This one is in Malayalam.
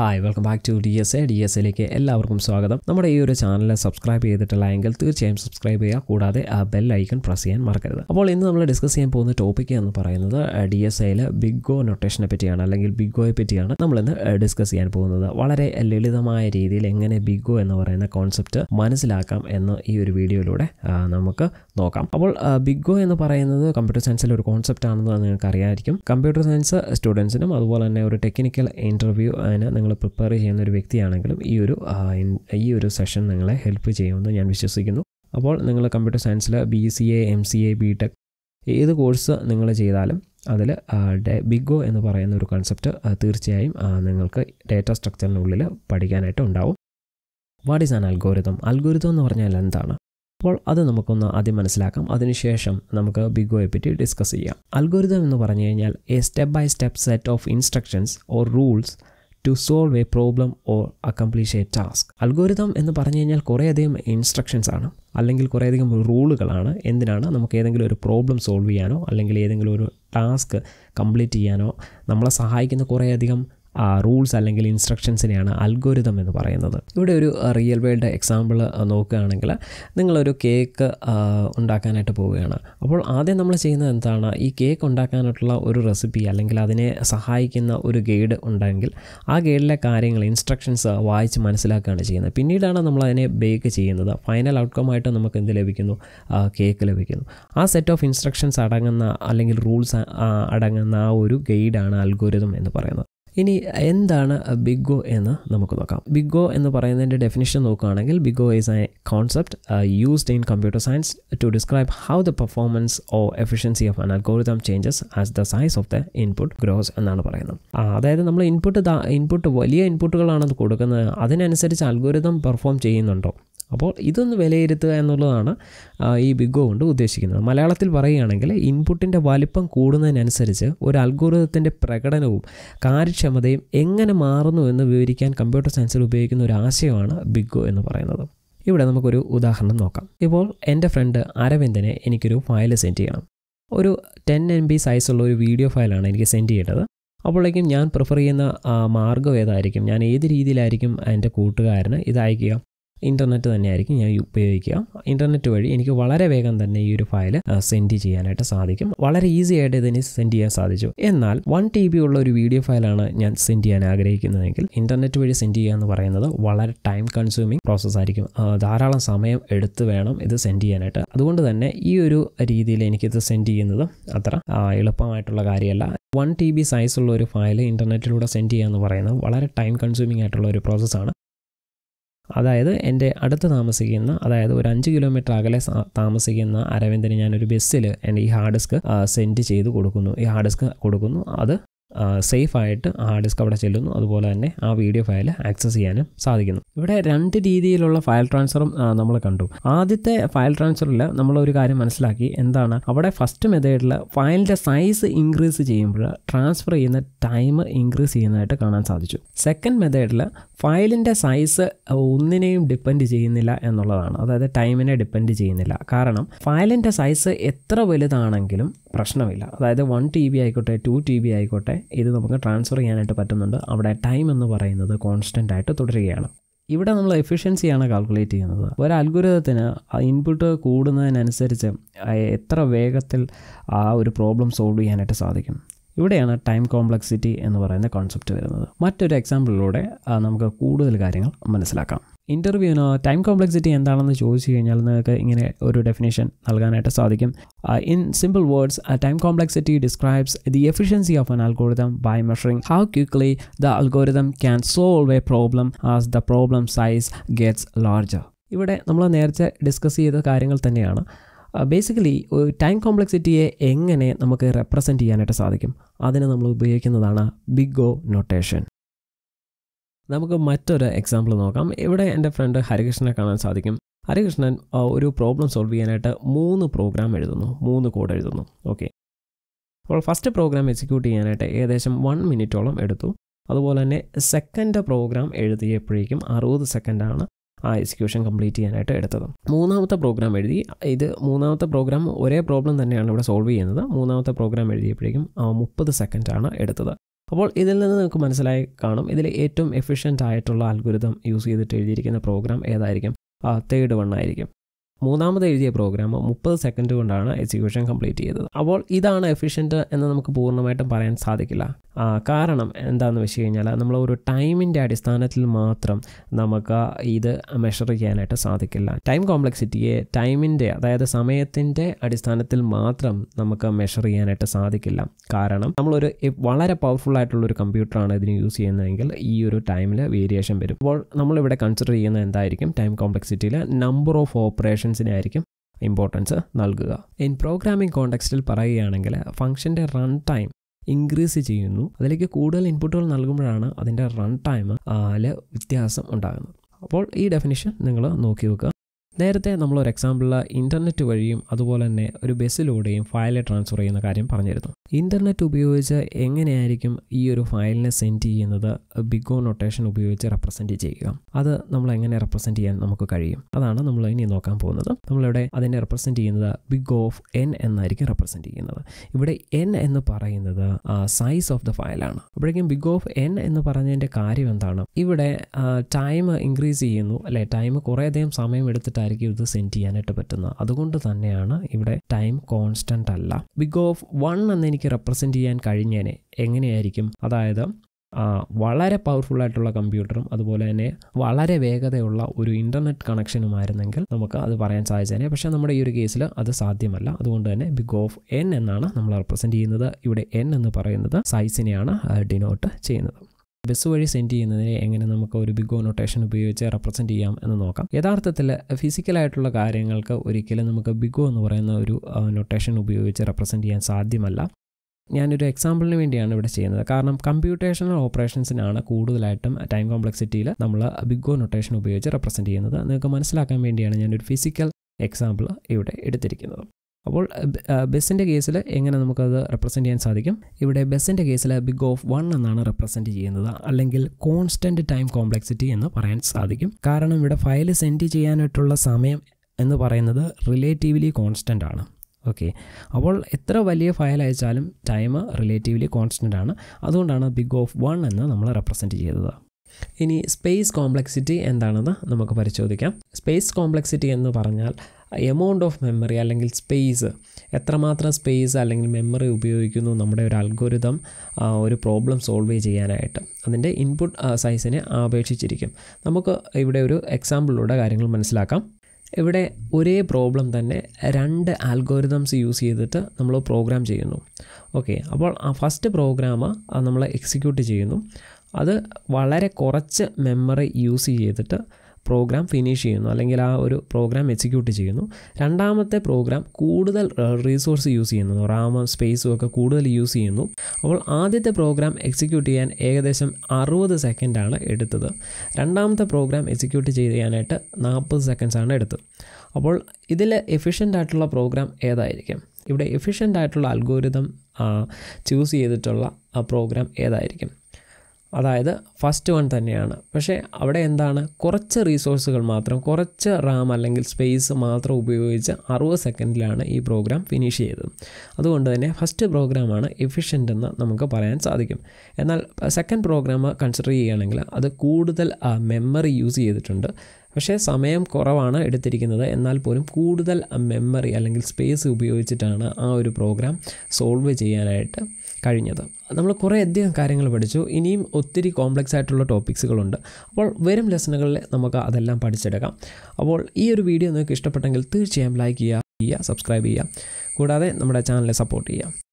hi welcome back to D S A D S എയിലേക്ക് എല്ലാവർക്കും സ്വാഗതം നമ്മുടെ ഈ ഒരു ചാനൽ സബ്സ്ക്രൈബ് ചെയ്തിട്ടുള്ള എങ്കിൽ തീർച്ചയായും സബ്സ്ക്രൈബ് ചെയ്യുക കൂടാതെ ആ ബെൽ ഐക്കൺ പ്രസ് ചെയ്യാൻ മറക്കരുത് അപ്പോൾ ഇന്ന് നമ്മൾ ഡിസ്കസ് ചെയ്യാൻ പോകുന്ന ടോപ്പിക് എന്ന് പറയുന്നത് ഡി എസ് എയിലെ ബിഗോ നൊട്ടേഷനെ പറ്റിയാണ് അല്ലെങ്കിൽ ബിഗോയെ പറ്റിയാണ് നമ്മളിന്ന് ഡിസ്കസ് ചെയ്യാൻ പോകുന്നത് വളരെ ലളിതമായ രീതിയിൽ എങ്ങനെ ബിഗോ എന്ന് പറയുന്ന കോൺസെപ്റ്റ് മനസ്സിലാക്കാം എന്ന് ഈ ഒരു വീഡിയോയിലൂടെ നമുക്ക് നോക്കാം അപ്പോൾ ബിഗോ എന്ന് പറയുന്നത് കമ്പ്യൂട്ടർ സയൻസിലെ ഒരു കോൺസെപ്റ്റ് ആണെന്ന് നിങ്ങൾക്ക് അറിയാമായിരിക്കും കമ്പ്യൂട്ടർ സയൻസ് സ്റ്റുഡൻസിനും അതുപോലെ തന്നെ ഒരു ടെക്നിക്കൽ ഇൻ്റർവ്യൂ അതിന് നിങ്ങൾ നിങ്ങൾ പ്രിപ്പയർ ചെയ്യുന്ന ഒരു വ്യക്തിയാണെങ്കിലും ഈ ഒരു ഈ ഒരു സെഷൻ നിങ്ങളെ ഹെൽപ്പ് ചെയ്യുമെന്ന് ഞാൻ വിശ്വസിക്കുന്നു അപ്പോൾ നിങ്ങൾ കമ്പ്യൂട്ടർ സയൻസിൽ B C A M C A B tech ഏത് കോഴ്സ് നിങ്ങൾ ചെയ്താലും അതിൽ ബിഗോ എന്ന് പറയുന്ന ഒരു കൺസെപ്റ്റ് തീർച്ചയായും നിങ്ങൾക്ക് ഡേറ്റ സ്ട്രക്ചറിനുള്ളിൽ പഠിക്കാനായിട്ട് ഉണ്ടാവും what is an algorithm algorithm എന്ന് പറഞ്ഞാൽ എന്താണ് അപ്പോൾ അത് നമുക്കൊന്ന് ആദ്യം മനസ്സിലാക്കാം അതിനുശേഷം നമുക്ക് ബിഗോയെ പറ്റി ഡിസ്കസ് ചെയ്യാം അൽഗോരിതം എന്ന് പറഞ്ഞു കഴിഞ്ഞാൽ a step by step set of instructions or rules to solve a problem or accomplish a task algorithm എന്ന് പറഞ്ഞു കഴിഞ്ഞാൽ കുറേയധികം ഇൻസ്ട്രക്ഷൻസ് ആണ് അല്ലെങ്കിൽ കുറേയധികം റൂളുകളാണ് എന്തിനാണ് നമുക്ക് ഏതെങ്കിലും ഒരു പ്രോബ്ലം സോൾവ് ചെയ്യാനോ അല്ലെങ്കിൽ ഏതെങ്കിലും ഒരു ടാസ്ക് കംപ്ലീറ്റ് ചെയ്യാനോ നമ്മളെ സഹായിക്കുന്ന കുറേയധികം റൂൾസ് അല്ലെങ്കിൽ ഇൻസ്ട്രക്ഷൻസിനെയാണ് അൽഗോരിതം എന്ന് പറയുന്നത് ഇവിടെ ഒരു റിയൽ വേൾഡ് എക്സാമ്പിൾ നോക്കുകയാണെങ്കിൽ നിങ്ങളൊരു കേക്ക് ഉണ്ടാക്കാനായിട്ട് പോവുകയാണ് അപ്പോൾ ആദ്യം നമ്മൾ ചെയ്യുന്നത് എന്താണ് ഈ കേക്ക് ഉണ്ടാക്കാനായിട്ടുള്ള ഒരു റെസിപ്പി അല്ലെങ്കിൽ അതിനെ സഹായിക്കുന്ന ഒരു ഗൈഡ് ഉണ്ടെങ്കിൽ ആ ഗൈഡിലെ കാര്യങ്ങൾ ഇൻസ്ട്രക്ഷൻസ് വായിച്ച് മനസ്സിലാക്കുകയാണ് ചെയ്യുന്നത് പിന്നീടാണ് നമ്മൾ അതിനെ ബേക്ക് ചെയ്യുന്നത് ഫൈനൽ ഔട്ട്കമായിട്ട് നമുക്ക് എന്ത് ലഭിക്കുന്നു കേക്ക് ലഭിക്കുന്നു ആ സെറ്റ് ഓഫ് ഇൻസ്ട്രക്ഷൻസ് അടങ്ങുന്ന അല്ലെങ്കിൽ റൂൾസ് അടങ്ങുന്ന ആ ഒരു ഗൈഡാണ് അൽഗോരിതം എന്ന് പറയുന്നത് ഇനി എന്താണ് ബിഗോ എന്ന് നമുക്ക് നോക്കാം ബിഗോ എന്ന് പറയുന്നതിൻ്റെ ഡെഫിനിഷൻ നോക്കുകയാണെങ്കിൽ big O is a concept used in computer science to describe how the performance or efficiency of an algorithm changes as the size of the input grows എന്നാണ് പറയുന്നത് അതായത് നമ്മൾ ഇൻപുട്ട് ഇൻപുട്ട് വലിയ ഇൻപുട്ടുകളാണ് കൊടുക്കുന്നത് അതിനനുസരിച്ച് അൽഗോരിതം പെർഫോം ചെയ്യുന്നുണ്ടോ അപ്പോൾ ഇതൊന്ന് വിലയിരുത്തുക എന്നുള്ളതാണ് ഈ ബിഗോ കൊണ്ട് ഉദ്ദേശിക്കുന്നത് മലയാളത്തിൽ പറയുകയാണെങ്കിൽ ഇൻപുട്ടിൻ്റെ വലിപ്പം കൂടുന്നതിനനുസരിച്ച് ഒരു അൽഗോരിതത്തിൻ്റെ പ്രകടനവും കാര്യക്ഷമതയും എങ്ങനെ മാറുന്നു എന്ന് വിവരിക്കാൻ കമ്പ്യൂട്ടർ സയൻസിൽ ഉപയോഗിക്കുന്ന ഒരു ആശയമാണ് ബിഗോ എന്ന് പറയുന്നത് ഇവിടെ നമുക്കൊരു ഉദാഹരണം നോക്കാം ഇപ്പോൾ എൻ്റെ ഫ്രണ്ട് അരവിന്ദനെ എനിക്കൊരു ഫയൽ സെൻഡ് ചെയ്യണം ഒരു ടെൻ എൻ ബി സൈസുള്ള ഒരു വീഡിയോ ഫയലാണ് എനിക്ക് സെൻഡ് ചെയ്യേണ്ടത് അപ്പോഴേക്കും ഞാൻ പ്രിഫർ ചെയ്യുന്ന മാർഗ്ഗം ഏതായിരിക്കും ഞാൻ ഏത് രീതിയിലായിരിക്കും എൻ്റെ കൂട്ടുകാരന് ഇത് അയക്കുക ഇൻ്റർനെറ്റ് തന്നെയായിരിക്കും ഞാൻ ഉപയോഗിക്കുക ഇൻ്റർനെറ്റ് വഴി എനിക്ക് വളരെ വേഗം തന്നെ ഈ ഒരു ഫയൽ സെൻഡ് ചെയ്യാനായിട്ട് സാധിക്കും വളരെ ഈസി ആയിട്ട് ഇതിനെ സെൻഡ് ചെയ്യാൻ സാധിച്ചു എന്നാൽ വൺ ടി ബി ഉള്ള ഒരു വീഡിയോ ഫയലാണ് ഞാൻ സെൻഡ് ചെയ്യാൻ ആഗ്രഹിക്കുന്നതെങ്കിൽ ഇൻ്റർനെറ്റ് വഴി സെൻഡ് ചെയ്യുക എന്ന് പറയുന്നത് വളരെ ടൈം കൺസ്യൂമിംഗ് പ്രോസസ്സ് ആയിരിക്കും ധാരാളം സമയം എടുത്ത് വേണം ഇത് സെൻഡ് ചെയ്യാനായിട്ട് അതുകൊണ്ട് തന്നെ ഈ ഒരു രീതിയിൽ എനിക്കിത് സെൻഡ് ചെയ്യുന്നത് അത്ര എളുപ്പമായിട്ടുള്ള കാര്യമല്ല വൺ ടി ബി സൈസുള്ള ഒരു ഫയൽ ഇൻ്റർനെറ്റിലൂടെ സെൻഡ് ചെയ്യുക എന്ന് പറയുന്നത് വളരെ ടൈം കൺസ്യൂമിംഗ് ആയിട്ടുള്ള ഒരു പ്രോസസ്സാണ് അതായത് എൻ്റെ അടുത്ത് താമസിക്കുന്ന അതായത് ഒരു അഞ്ച് കിലോമീറ്റർ അകലെ താമസിക്കുന്ന അരവിന്ദന് ഞാനൊരു ബസ്സിൽ എൻ്റെ ഈ ഹാർഡ് ഡിസ്ക് സെൻഡ് ചെയ്ത് കൊടുക്കുന്നു ഈ ഹാർഡ് ഡിസ്ക് കൊടുക്കുന്നു അത് സേഫായിട്ട് ഹാർഡ് ഡിസ്ക് അവിടെ ചെല്ലുന്നു അതുപോലെ തന്നെ ആ വീഡിയോ ഫയൽ ആക്സസ് ചെയ്യാനും സാധിക്കുന്നു ഇവിടെ രണ്ട് രീതിയിലുള്ള ഫയൽ ട്രാൻസ്ഫറും നമ്മൾ കണ്ടു ആദ്യത്തെ ഫയൽ ട്രാൻസ്ഫറിൽ നമ്മൾ ഒരു കാര്യം മനസ്സിലാക്കി എന്താണ് അവിടെ ഫസ്റ്റ് മെത്തേഡിൽ ഫയലിൻ്റെ സൈസ് ഇൻക്രീസ് ചെയ്യുമ്പോൾ ട്രാൻസ്ഫർ ചെയ്യുന്ന ടൈം ഇൻക്രീസ് ചെയ്യുന്നതായിട്ട് കാണാൻ സാധിച്ചു സെക്കൻഡ് മെത്തേഡിൽ ഫയലിൻ്റെ സൈസ് ഒന്നിനെയും ഡിപ്പെൻഡ് ചെയ്യുന്നില്ല എന്നുള്ളതാണ് അതായത് ടൈമിനെ ഡിപ്പെൻഡ് ചെയ്യുന്നില്ല കാരണം ഫയലിൻ്റെ സൈസ് എത്ര വലുതാണെങ്കിലും പ്രശ്നമില്ല അതായത് വൺ ടി ബി ആയിക്കോട്ടെ ടു ടി ബി ആയിക്കോട്ടെ ഇത് നമുക്ക് ട്രാൻസ്ഫർ ചെയ്യാനായിട്ട് പറ്റുന്നുണ്ട് അവിടെ ടൈം എന്ന് പറയുന്നത് കോൺസ്റ്റൻ്റ് ആയിട്ട് തുടരുകയാണ് ഇവിടെ നമ്മൾ എഫിഷ്യൻസിയാണ് കാൽക്കുലേറ്റ് ചെയ്യുന്നത് ഒരു അൽഗുരിതത്തിന് ഇൻപുട്ട് കൂടുന്നതിനനുസരിച്ച് എത്ര വേഗത്തിൽ ആ ഒരു പ്രോബ്ലം സോൾവ് ചെയ്യാനായിട്ട് സാധിക്കും ഇവിടെയാണ് ടൈം കോംപ്ലക്സിറ്റി എന്ന് പറയുന്ന കോൺസെപ്റ്റ് വരുന്നത് മറ്റൊരു എക്സാമ്പിളിലൂടെ നമുക്ക് കൂടുതൽ കാര്യങ്ങൾ മനസ്സിലാക്കാം ഇൻ്റർവ്യൂവിനോ ടൈം കോംപ്ലക്സിറ്റി എന്താണെന്ന് ചോദിച്ചു കഴിഞ്ഞാൽ നിങ്ങൾക്ക് ഇങ്ങനെ ഒരു ഡെഫിനേഷൻ നൽകാനായിട്ട് സാധിക്കും in simple words time complexity describes the efficiency of an algorithm by measuring how quickly the algorithm can solve a problem as the problem size gets larger ഇവിടെ നമ്മൾ നേരത്തെ ഡിസ്കസ് ചെയ്ത കാര്യങ്ങൾ തന്നെയാണ് ബേസിക്കലി ഒരു ടൈം കോംപ്ലക്സിറ്റിയെ എങ്ങനെ നമുക്ക് റെപ്രസെൻറ്റ് ചെയ്യാനായിട്ട് സാധിക്കും അതിന് നമ്മൾ ഉപയോഗിക്കുന്നതാണ് ബിഗ് ഗോ നൊട്ടേഷൻ നമുക്ക് മറ്റൊരു എക്സാമ്പിൾ നോക്കാം ഇവിടെ എൻ്റെ ഫ്രണ്ട് ഹരികൃഷ്ണനെ കാണാൻ സാധിക്കും ഹരികൃഷ്ണൻ ഒരു പ്രോബ്ലം സോൾവ് ചെയ്യാനായിട്ട് മൂന്ന് പ്രോഗ്രാം എഴുതുന്നു മൂന്ന് കോഡ് എഴുതുന്നു ഓക്കെ അപ്പോൾ ഫസ്റ്റ് പ്രോഗ്രാം എക്സിക്യൂട്ട് ചെയ്യാനായിട്ട് ഏകദേശം വൺ മിനിറ്റോളം എടുത്തു അതുപോലെ തന്നെ സെക്കൻഡ് പ്രോഗ്രാം എഴുതിയപ്പോഴേക്കും അറുപത് സെക്കൻഡാണ് ആ എക്സിക്യൂഷൻ കംപ്ലീറ്റ് ചെയ്യാനായിട്ട് എടുത്തത് മൂന്നാമത്തെ പ്രോഗ്രാം എഴുതി ഇത് മൂന്നാമത്തെ പ്രോഗ്രാം ഒരേ പ്രോബ്ലം തന്നെയാണ് ഇവിടെ സോൾവ് ചെയ്യുന്നത് മൂന്നാമത്തെ പ്രോഗ്രാം എഴുതിയപ്പോഴേക്കും മുപ്പത് സെക്കൻഡാണ് എടുത്തത് അപ്പോൾ ഇതിൽ നിന്ന് നിങ്ങൾക്ക് മനസ്സിലായി കാണും ഇതിൽ ഏറ്റവും എഫിഷ്യൻ്റ് ആയിട്ടുള്ള അൽഗുരുതം യൂസ് ചെയ്തിട്ട് എഴുതിയിരിക്കുന്ന പ്രോഗ്രാം ഏതായിരിക്കും തേർഡ് വൺ ആയിരിക്കും മൂന്നാമത് എഴുതിയ പ്രോഗ്രാം മുപ്പത് സെക്കൻഡ് കൊണ്ടാണ് എക്സിക്യൂഷൻ കംപ്ലീറ്റ് ചെയ്തത് അപ്പോൾ ഇതാണ് എഫിഷ്യൻറ്റ് എന്ന് നമുക്ക് പൂർണ്ണമായിട്ടും പറയാൻ സാധിക്കില്ല കാരണം എന്താണെന്ന് വെച്ച് കഴിഞ്ഞാൽ നമ്മൾ ഒരു ടൈമിൻ്റെ അടിസ്ഥാനത്തിൽ മാത്രം നമുക്ക് ഇത് മെഷർ ചെയ്യാനായിട്ട് സാധിക്കില്ല ടൈം കോംപ്ലക്സിറ്റിയെ ടൈമിൻ്റെ അതായത് സമയത്തിൻ്റെ അടിസ്ഥാനത്തിൽ മാത്രം നമുക്ക് മെഷർ ചെയ്യാനായിട്ട് സാധിക്കില്ല കാരണം നമ്മളൊരു വളരെ പവർഫുൾ ആയിട്ടുള്ളൊരു കമ്പ്യൂട്ടറാണ് ഇതിന് യൂസ് ചെയ്യുന്നതെങ്കിൽ ഈ ഒരു ടൈമിൽ വേരിയേഷൻ വരും അപ്പോൾ നമ്മളിവിടെ കൺസിഡർ ചെയ്യുന്നത് എന്തായിരിക്കും ടൈം കോംപ്ലക്സിറ്റിയിൽ നമ്പർ ഓഫ് ഓപ്പറേഷൻസിനെ ആയിരിക്കും ഇമ്പോർട്ടൻസ് നൽകുക ഇൻ പ്രോഗ്രാമിംഗ് കോണ്ടെക്സ്റ്റിൽ പറയുകയാണെങ്കിൽ ഫംഗ്ഷൻ്റെ റൺ ടൈം ഇൻക്രീസ് ചെയ്യുന്നു അതിലേക്ക് കൂടുതൽ ഇൻപുട്ടുകൾ നൽകുമ്പോഴാണ് അതിൻ്റെ റൺ ടൈമിൽ വ്യത്യാസം ഉണ്ടാകുന്നത് അപ്പോൾ ഈ ഡെഫിനിഷൻ നിങ്ങൾ നോക്കി വെക്കുക നേരത്തെ നമ്മൾ ഒരു എക്സാമ്പിളിൽ ഇൻ്റർനെറ്റ് വഴിയും അതുപോലെ തന്നെ ഒരു ബസ്സിലൂടെയും ഫയൽ ട്രാൻസ്ഫർ ചെയ്യുന്ന കാര്യം പറഞ്ഞിരുന്നു ഇൻ്റർനെറ്റ് ഉപയോഗിച്ച് എങ്ങനെയായിരിക്കും ഈ ഒരു ഫയലിനെ സെൻഡ് ചെയ്യുന്നത് ബിഗോ നൊട്ടേഷൻ ഉപയോഗിച്ച് റെപ്രസെൻ്റ് ചെയ്യുക അത് നമ്മൾ എങ്ങനെ റെപ്രസെൻറ്റ് ചെയ്യാൻ നമുക്ക് കഴിയും അതാണ് നമ്മൾ ഇനി നോക്കാൻ പോകുന്നത് നമ്മളിവിടെ അതിനെ റെപ്രസെൻറ്റ് ചെയ്യുന്നത് ബിഗ് ഓഫ് എൻ എന്നായിരിക്കും റെപ്രസെൻറ്റ് ചെയ്യുന്നത് ഇവിടെ എൻ എന്ന് പറയുന്നത് സൈസ് ഓഫ് ദ ഫയലാണ് അപ്പോഴേക്കും ബിഗ് ഓഫ് എൻ എന്ന് പറഞ്ഞതിൻ്റെ കാര്യം എന്താണ് ഇവിടെ ടൈം ഇൻക്രീസ് ചെയ്യുന്നു അല്ലെ ടൈം കുറേയധികം സമയം എടുത്തിട്ടായി ആയിരിക്കും ഇത് സെൻഡ് ചെയ്യാനായിട്ട് പറ്റുന്നത് അതുകൊണ്ട് തന്നെയാണ് ഇവിടെ ടൈം കോൺസ്റ്റൻ്റ് അല്ല ബിഗ് ഓഫ് വൺ എന്ന് എനിക്ക് റെപ്രസെൻ്റ് ചെയ്യാൻ കഴിഞ്ഞേനെ എങ്ങനെയായിരിക്കും അതായത് വളരെ പവർഫുൾ ആയിട്ടുള്ള കമ്പ്യൂട്ടറും അതുപോലെ തന്നെ വളരെ വേഗതയുള്ള ഒരു ഇൻ്റർനെറ്റ് കണക്ഷനുമായിരുന്നെങ്കിൽ നമുക്ക് അത് പറയാൻ സാധിച്ചേനെ പക്ഷേ നമ്മുടെ ഈ ഒരു കേസിൽ അത് സാധ്യമല്ല അതുകൊണ്ട് തന്നെ ബിഗ് ഓഫ് എൻ എന്നാണ് നമ്മൾ റെപ്രസെൻ്റ് ചെയ്യുന്നത് ഇവിടെ എൻ എന്ന് പറയുന്നത് സൈസിനെയാണ് ഡിനോട്ട് ചെയ്യുന്നത് ബസ് വഴി സെൻഡ് ചെയ്യുന്നതിനെ എങ്ങനെ നമുക്ക് ഒരു ബിഗ് നൊട്ടേഷൻ ഉപയോഗിച്ച് റെപ്രസെൻറ്റ് ചെയ്യാം എന്ന് നോക്കാം യഥാർത്ഥത്തിൽ ഫിസിക്കലായിട്ടുള്ള കാര്യങ്ങൾക്ക് ഒരിക്കലും നമുക്ക് ബിഗ് എന്ന് പറയുന്ന ഒരു നൊട്ടേഷൻ ഉപയോഗിച്ച് റെപ്രസെൻറ്റ് ചെയ്യാൻ സാധ്യമല്ല ഞാനൊരു എക്സാമ്പിളിന് വേണ്ടിയാണ് ഇവിടെ ചെയ്യുന്നത് കാരണം കമ്പ്യൂട്ടേഷണൽ ഓപ്പറേഷൻസിനാണ് കൂടുതലായിട്ടും ടൈം കോംപ്ലക്സിറ്റിയിൽ നമ്മൾ ബിഗ് ഒ നൊട്ടേഷൻ ഉപയോഗിച്ച് റെപ്രസെൻറ്റ് ചെയ്യുന്നത് നിങ്ങൾക്ക് മനസ്സിലാക്കാൻ വേണ്ടിയാണ് ഞാനൊരു ഫിസിക്കൽ എക്സാമ്പിൾ ഇവിടെ എടുത്തിരിക്കുന്നത് അപ്പോൾ ബസ്സിൻ്റെ കേസിൽ എങ്ങനെ നമുക്കത് റെപ്രസെൻ്റ് ചെയ്യാൻ സാധിക്കും ഇവിടെ ബസ്സിൻ്റെ കേസിൽ ബിഗ് ഓഫ് വൺ എന്നാണ് റെപ്രസെൻറ്റ് ചെയ്യുന്നത് അല്ലെങ്കിൽ കോൺസ്റ്റൻറ്റ് ടൈം കോംപ്ലക്സിറ്റി എന്ന് പറയാൻ സാധിക്കും കാരണം ഇവിടെ ഫയൽ സെൻഡ് ചെയ്യാനായിട്ടുള്ള സമയം എന്ന് പറയുന്നത് റിലേറ്റീവ്ലി കോൺസ്റ്റൻ്റ് ആണ് ഓക്കെ അപ്പോൾ എത്ര വലിയ ഫയൽ അയച്ചാലും ടൈം റിലേറ്റീവ്ലി കോൺസ്റ്റൻ്റ് ആണ് അതുകൊണ്ടാണ് ബിഗ് ഓഫ് വൺ എന്ന് നമ്മൾ റെപ്രസെൻറ്റ് ചെയ്തത് ഇനി സ്പേസ് കോംപ്ലക്സിറ്റി എന്താണെന്ന് നമുക്ക് പരിശോധിക്കാം സ്പേസ് കോംപ്ലക്സിറ്റി എന്ന് പറഞ്ഞാൽ എമൗണ്ട് ഓഫ് മെമ്മറി അല്ലെങ്കിൽ സ്പേസ് എത്രമാത്രം സ്പേസ് അല്ലെങ്കിൽ മെമ്മറി ഉപയോഗിക്കുന്നു നമ്മുടെ ഒരു അൽഗോരിതം ഒരു പ്രോബ്ലം സോൾവ് ചെയ്യാനായിട്ട് അതിൻ്റെ ഇൻപുട്ട് സൈസിനെ അപേക്ഷിച്ചിരിക്കും നമുക്ക് ഇവിടെ ഒരു എക്സാമ്പിളിലൂടെ കാര്യങ്ങൾ മനസ്സിലാക്കാം ഇവിടെ ഒരേ പ്രോബ്ലം തന്നെ രണ്ട് ആൽഗോരിതംസ് യൂസ് ചെയ്തിട്ട് നമ്മൾ പ്രോഗ്രാം ചെയ്യുന്നു ഓക്കെ അപ്പോൾ ആ ഫസ്റ്റ് പ്രോഗ്രാം നമ്മൾ എക്സിക്യൂട്ട് ചെയ്യുന്നു അത് വളരെ കുറച്ച് മെമ്മറി യൂസ് ചെയ്തിട്ട് പ്രോഗ്രാം ഫിനിഷ് ചെയ്യുന്നു അല്ലെങ്കിൽ ആ ഒരു പ്രോഗ്രാം എക്സിക്യൂട്ട് ചെയ്യുന്നു രണ്ടാമത്തെ പ്രോഗ്രാം കൂടുതൽ റിസോഴ്സ് യൂസ് ചെയ്യുന്നു റാമും സ്പേസും ഒക്കെ കൂടുതൽ യൂസ് ചെയ്യുന്നു അപ്പോൾ ആദ്യത്തെ പ്രോഗ്രാം എക്സിക്യൂട്ട് ചെയ്യാൻ ഏകദേശം അറുപത് സെക്കൻഡാണ് എടുത്തത് രണ്ടാമത്തെ പ്രോഗ്രാം എക്സിക്യൂട്ട് ചെയ്യാനായിട്ട് നാൽപ്പത് സെക്കൻഡ്സാണ് എടുത്തത് അപ്പോൾ ഇതിൽ എഫിഷ്യൻ്റ് ആയിട്ടുള്ള പ്രോഗ്രാം ഏതായിരിക്കും ഇവിടെ എഫിഷ്യൻ്റ് ആയിട്ടുള്ള അൽഗോരിതം ചൂസ് ചെയ്തിട്ടുള്ള പ്രോഗ്രാം ഏതായിരിക്കും അതായത് ഫസ്റ്റ് വൺ തന്നെയാണ് പക്ഷേ അവിടെ എന്താണ് കുറച്ച് റീസോഴ്സുകൾ മാത്രം കുറച്ച് റാം അല്ലെങ്കിൽ സ്പേസ് മാത്രം ഉപയോഗിച്ച് അറുപത് സെക്കൻഡിലാണ് ഈ പ്രോഗ്രാം ഫിനിഷ് ചെയ്തത് അതുകൊണ്ട് തന്നെ ഫസ്റ്റ് പ്രോഗ്രാമാണ് എഫിഷ്യൻ്റ് എന്ന് നമുക്ക് പറയാൻ സാധിക്കും എന്നാൽ സെക്കൻഡ് പ്രോഗ്രാം കൺസിഡർ ചെയ്യുകയാണെങ്കിൽ അത് കൂടുതൽ മെമ്മറി യൂസ് ചെയ്തിട്ടുണ്ട് പക്ഷേ സമയം കുറവാണ് എടുത്തിരിക്കുന്നത് എന്നാൽ പോലും കൂടുതൽ മെമ്മറി അല്ലെങ്കിൽ സ്പേസ് ഉപയോഗിച്ചിട്ടാണ് ആ ഒരു പ്രോഗ്രാം സോൾവ് ചെയ്യാനായിട്ട് കഴിഞ്ഞത് നമ്മൾ കുറേ അധികം കാര്യങ്ങൾ പഠിച്ചു ഇനിയും ഒത്തിരി കോംപ്ലക്സ് ആയിട്ടുള്ള ടോപ്പിക്സുകളുണ്ട് അപ്പോൾ വരും ലെസണുകളിൽ നമുക്ക് അതെല്ലാം പഠിച്ചെടുക്കാം അപ്പോൾ ഈ ഒരു വീഡിയോ നിങ്ങൾക്ക് ഇഷ്ടപ്പെട്ടെങ്കിൽ തീർച്ചയായും ലൈക്ക് ചെയ്യുക ചെയ്യുക സബ്സ്ക്രൈബ് ചെയ്യുക കൂടാതെ നമ്മുടെ ചാനലിനെ സപ്പോർട്ട് ചെയ്യുക